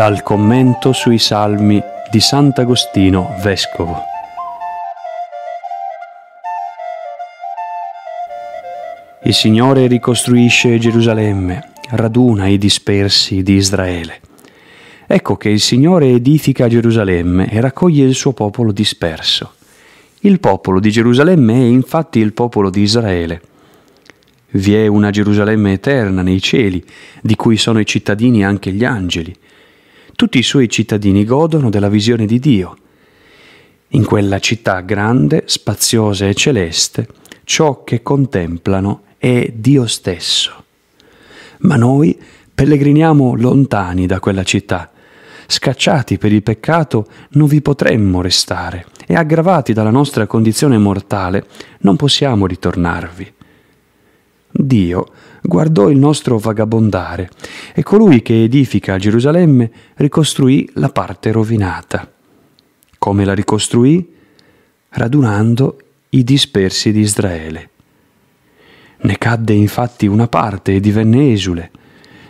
dal commento sui salmi di Sant'Agostino Vescovo. Il Signore ricostruisce Gerusalemme, raduna i dispersi di Israele. Ecco che il Signore edifica Gerusalemme e raccoglie il suo popolo disperso. Il popolo di Gerusalemme è infatti il popolo di Israele. Vi è una Gerusalemme eterna nei cieli, di cui sono i cittadini anche gli angeli, tutti i suoi cittadini godono della visione di Dio. In quella città grande, spaziosa e celeste, ciò che contemplano è Dio stesso. Ma noi pellegriniamo lontani da quella città, scacciati per il peccato non vi potremmo restare e aggravati dalla nostra condizione mortale non possiamo ritornarvi. Dio guardò il nostro vagabondare e colui che edifica Gerusalemme ricostruì la parte rovinata. Come la ricostruì? Radunando i dispersi di Israele. Ne cadde infatti una parte e divenne esule.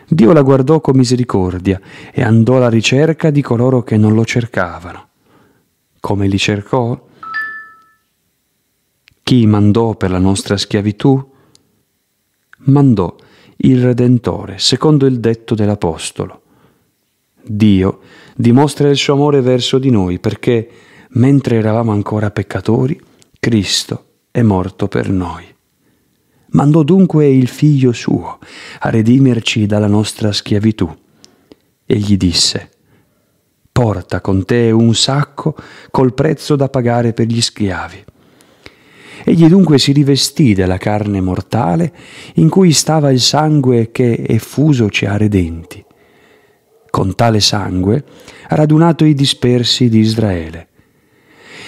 Dio la guardò con misericordia e andò alla ricerca di coloro che non lo cercavano. Come li cercò? Chi mandò per la nostra schiavitù? mandò il Redentore, secondo il detto dell'Apostolo. Dio dimostra il suo amore verso di noi perché, mentre eravamo ancora peccatori, Cristo è morto per noi. Mandò dunque il Figlio suo a redimerci dalla nostra schiavitù e gli disse, Porta con te un sacco col prezzo da pagare per gli schiavi Egli dunque si rivestì della carne mortale in cui stava il sangue che effuso ci ha redenti. Con tale sangue ha radunato i dispersi di Israele.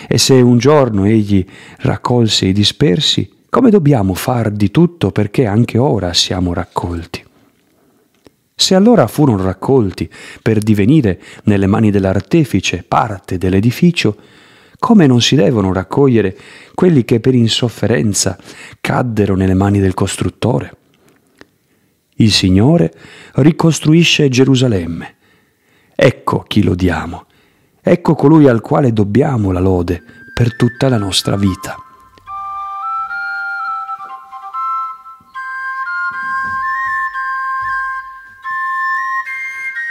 E se un giorno egli raccolse i dispersi, come dobbiamo far di tutto perché anche ora siamo raccolti? Se allora furono raccolti per divenire nelle mani dell'artefice parte dell'edificio, come non si devono raccogliere quelli che per insofferenza caddero nelle mani del costruttore. Il Signore ricostruisce Gerusalemme. Ecco chi lodiamo, ecco colui al quale dobbiamo la lode per tutta la nostra vita.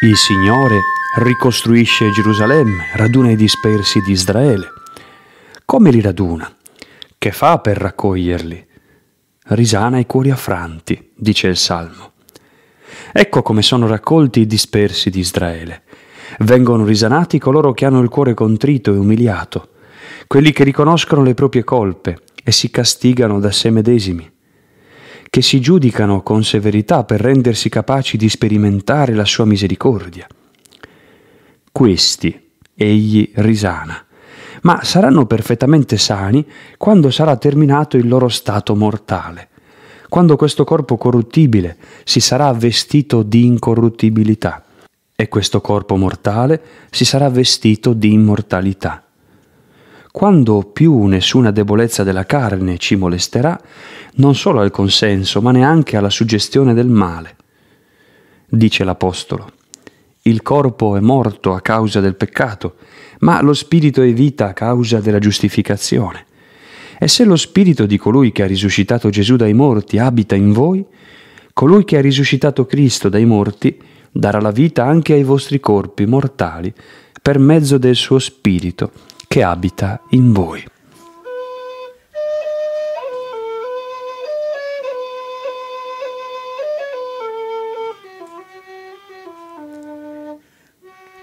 Il Signore ricostruisce Gerusalemme, raduna i dispersi di Israele. Come li raduna? Che fa per raccoglierli? Risana i cuori affranti, dice il Salmo. Ecco come sono raccolti i dispersi di Israele. Vengono risanati coloro che hanno il cuore contrito e umiliato, quelli che riconoscono le proprie colpe e si castigano da sé medesimi, che si giudicano con severità per rendersi capaci di sperimentare la sua misericordia. Questi egli risana ma saranno perfettamente sani quando sarà terminato il loro stato mortale, quando questo corpo corruttibile si sarà vestito di incorruttibilità e questo corpo mortale si sarà vestito di immortalità. Quando più nessuna debolezza della carne ci molesterà, non solo al consenso, ma neanche alla suggestione del male. Dice l'Apostolo, il corpo è morto a causa del peccato, ma lo spirito è vita a causa della giustificazione. E se lo spirito di colui che ha risuscitato Gesù dai morti abita in voi, colui che ha risuscitato Cristo dai morti darà la vita anche ai vostri corpi mortali per mezzo del suo spirito che abita in voi.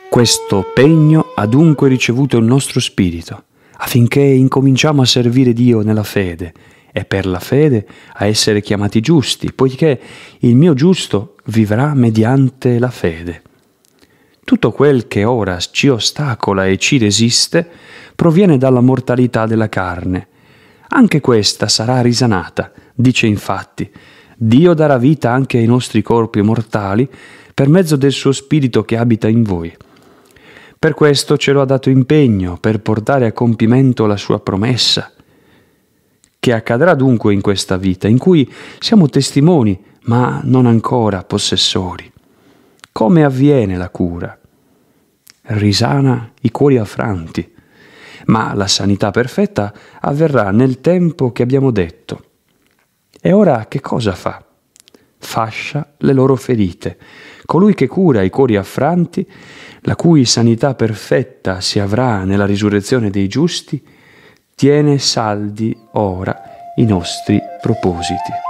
Questo pegno ha dunque ricevuto il nostro spirito, affinché incominciamo a servire Dio nella fede e per la fede a essere chiamati giusti, poiché il mio giusto vivrà mediante la fede. Tutto quel che ora ci ostacola e ci resiste proviene dalla mortalità della carne. Anche questa sarà risanata, dice infatti, Dio darà vita anche ai nostri corpi mortali per mezzo del suo Spirito che abita in voi. Per questo ce lo ha dato impegno, per portare a compimento la sua promessa. Che accadrà dunque in questa vita, in cui siamo testimoni, ma non ancora possessori? Come avviene la cura? Risana i cuori affranti, ma la sanità perfetta avverrà nel tempo che abbiamo detto. E ora che cosa fa? Fascia le loro ferite. Colui che cura i cuori affranti la cui sanità perfetta si avrà nella risurrezione dei giusti, tiene saldi ora i nostri propositi.